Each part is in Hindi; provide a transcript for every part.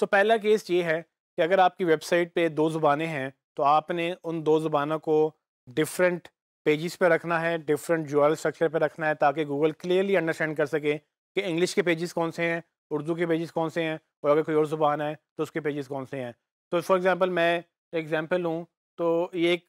सो पहला केस ये है कि अगर आपकी वेबसाइट पे दो ज़ुबानें हैं तो आपने उन दो ज़ुबानों को डिफरेंट पेजेस पे रखना है डिफरेंट जुअल स्ट्रक्चर पे रखना है ताकि गूगल क्लियरली अंडरस्टैंड कर सके कि इंग्लिश के पेजेस कौन से हैं उर्दू के पेजेस कौन से हैं और अगर कोई और ज़ुबान है तो उसके पेजेस कौन से हैं तो फॉर एग्ज़ाम्पल मैं एग्ज़ाम्पल लूँ तो ये एक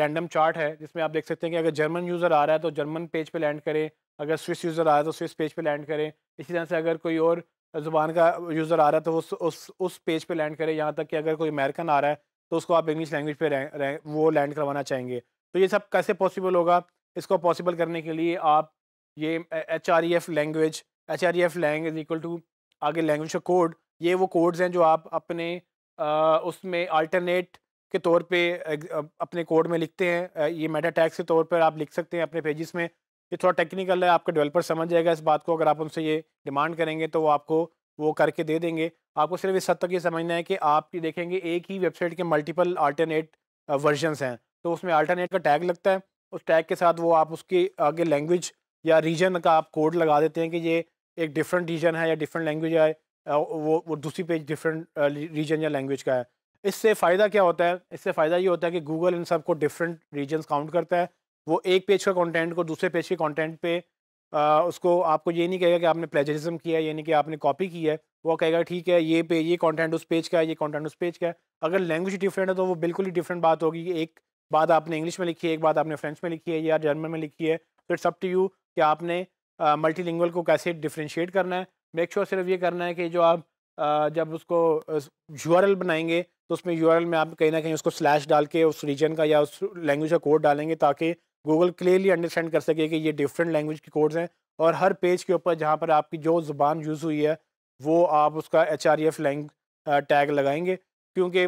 रैंडम चार्ट है जिसमें आप देख सकते हैं कि अगर जर्मन यूज़र आ रहा है तो जर्मन पेज पर लैंड करें अगर स्विस यूज़र आ रहा है तो स्विस पेज पर लैंड करें इसी तरह से अगर कोई और ज़ुबान का यूज़र आ रहा है तो उस उस उस पेज पे लैंड करें यहाँ तक कि अगर कोई अमेरिकन आ रहा है तो उसको आप इंग्लिश लैंग्वेज पे रह, रह, वो लैंड करवाना चाहेंगे तो ये सब कैसे पॉसिबल होगा इसको पॉसिबल करने के लिए आप ये H R E F language H R E F lang is equal to आगे लैंग्वेज का कोड ये वो कोड्स हैं जो आप अपने उसमें अल्टरनेट के तौर पे अपने कोड में लिखते हैं ये मेटा टैक्स के तौर पर आप लिख सकते हैं अपने पेजेस में ये थोड़ा टेक्निकल है आपका डेवलपर समझ जाएगा इस बात को अगर आप उनसे ये डिमांड करेंगे तो वो आपको वो करके दे देंगे आपको सिर्फ इस हद तक ये समझना है कि आप ये देखेंगे एक ही वेबसाइट के मल्टीपल आल्टरनेट वर्जनस हैं तो उसमें आल्टरनेट का टैग लगता है उस टैग के साथ वो आप उसके आगे लैंग्वेज या रीजन का आप कोड लगा देते हैं कि ये एक डिफरेंट रीजन है या डिफरेंट लैंग्वेज है वो वो दूसरी पेज डिफरेंट रीजन या लैंग्वेज का है इससे फ़ायदा क्या होता है इससे फ़ायदा ये होता है कि गूगल इन सबको डिफरेंट रीजन काउंट करता है वो एक पेज का कंटेंट को दूसरे पेज के कंटेंट पे आ, उसको आपको ये नहीं कहेगा कि आपने प्लेजरिज्म किया है यानी कि आपने कॉपी की है वो कहेगा ठीक है ये पे ये कंटेंट उस पेज का है ये कंटेंट उस पेज का है अगर लैंग्वेज डिफरेंट है तो वो बिल्कुल ही डिफरेंट बात होगी कि एक बात आपने इंग्लिश में लिखी है एक बात आपने फ्रेंच में लिखी है या जर्मन में लिखी है तो इट्स अप टू यू कि आपने मल्टी को कैसे डिफ्रेंशिएट करना है मेक श्योर sure सिर्फ ये करना है कि जो आप जब उसको यू बनाएंगे तो उसमें यू में आप कहीं ना कहीं उसको स्लैश डाल के उस रीजन का या उस लैंग्वेज का कोड डालेंगे ताकि गूगल क्लियरली अंडरस्टैंड कर सके कि ये डिफरेंट लैंग्वेज के कोड्स हैं और हर पेज के ऊपर जहाँ पर आपकी जो ज़ुबान यूज़ हुई है वो आप उसका H R F lang tag लगाएंगे क्योंकि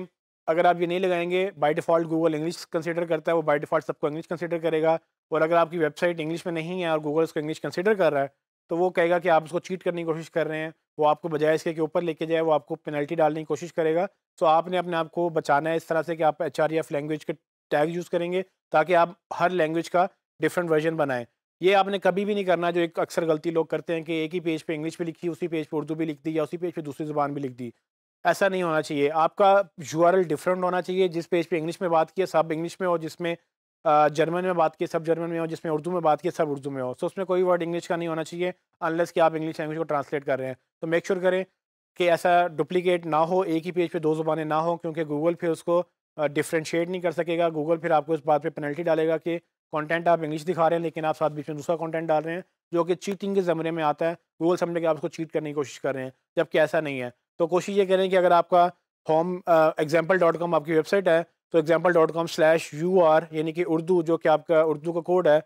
अगर आप ये नहीं लगाएंगे by default Google English consider करता है वो बाई डिफ़ॉल्ट सबको इंग्लिश कंसिडर करेगा और अगर आपकी वेबसाइट इंग्लिश में नहीं है और गूगल उसको इंग्लिश कंसिडर कर रहा है तो वो कहेगा कि आप उसको चीट करने की कोशिश कर रहे हैं वो आपको बजाय इसके के ऊपर लेके जाए वो आपको पेनल्टी डालने की कोशिश करेगा तो आपने अपने आप को बचाना है इस तरह से कि आप एच लैंग्वेज e के टैग यूज़ करेंगे ताकि आप हर लैंग्वेज का डिफरेंट वर्जन बनाएं ये आपने कभी भी नहीं करना जो एक अक्सर गलती लोग करते हैं कि एक ही पेज पे इंग्लिश भी लिखी उसी पेज पे उर्दू भी लिख दी या उसी पेज पे दूसरी जुबान भी लिख दी ऐसा नहीं होना चाहिए आपका यू डिफरेंट होना चाहिए जिस पेज पे इंग्लिश में बात किए सब इंग्लिश में हो जिसमें जर्मन में बात किए सब जर्मन में हो जिसमें उर्दू में बात किए सब उर्दू में हो सो उसमें कोई वर्ड इंग्लिश का नहीं होना चाहिए अनलेस कि आप इंग्लिश लैंग्वेज को ट्रांसलेट कर रहे हैं तो मेक श्योर करें कि ऐसा डुप्लीकेट ना हो एक ही पेज पे दो जुबानें ना हो क्योंकि गूगल फिर उसको डिफ्रेंशिएट नहीं कर सकेगा गूगल फिर आपको इस बात पे पेनल्टी डालेगा कि कंटेंट आप इंग्लिश दिखा रहे हैं लेकिन आप साथ बीच में दूसरा कंटेंट डाल रहे हैं जो कि चीटिंग के ज़मरे में आता है गूगल समझे कि आप उसको चीट करने की कोशिश कर रहे हैं जबकि ऐसा नहीं है तो कोशिश ये करें कि अगर आपका होम एग्जाम्पल डॉट कॉम आपकी वेबसाइट है तो example dot com slash U R यानी कि उर्दू जो कि आपका उर्दू का कोड है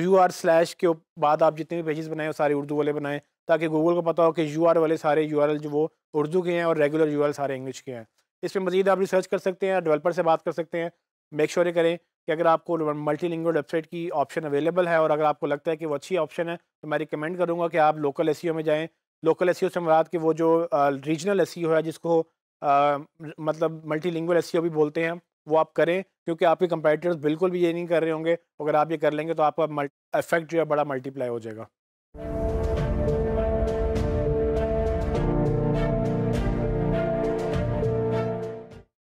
यू आर स्लैश के बाद आप जितने भी पेजेस बनाएं वो सारे उर्दू वाले बनाएं ताकि गूगल को पता हो कि यू आर वाले सारे यू आर एल जो वो उर्दू के हैं और रेगुलर यू आर सारे इंग्लिश के हैं इस पर मजीद आप रिसर्च कर सकते हैं डेवलपर से बात कर सकते हैं मेक श्योर ये करें कि अगर आपको मल्टी लिंगल वेबसाइट की ऑप्शन अवेलेबल है और अगर आपको लगता है कि वो अच्छी ऑप्शन है तो मैं रिकमेंड करूँगा कि आप लोकल एस में जाएँ लोकल एस से मुराद कि वो जो रीजनल एस है जिसको आ, मतलब मल्टी लिंगल एस भी बोलते हैं वो आप करें क्योंकि आपके कंपेटिटर्स बिल्कुल भी ये नहीं कर रहे होंगे अगर आप ये कर लेंगे तो आपका इफेक्ट जो है बड़ा मल्टीप्लाई हो जाएगा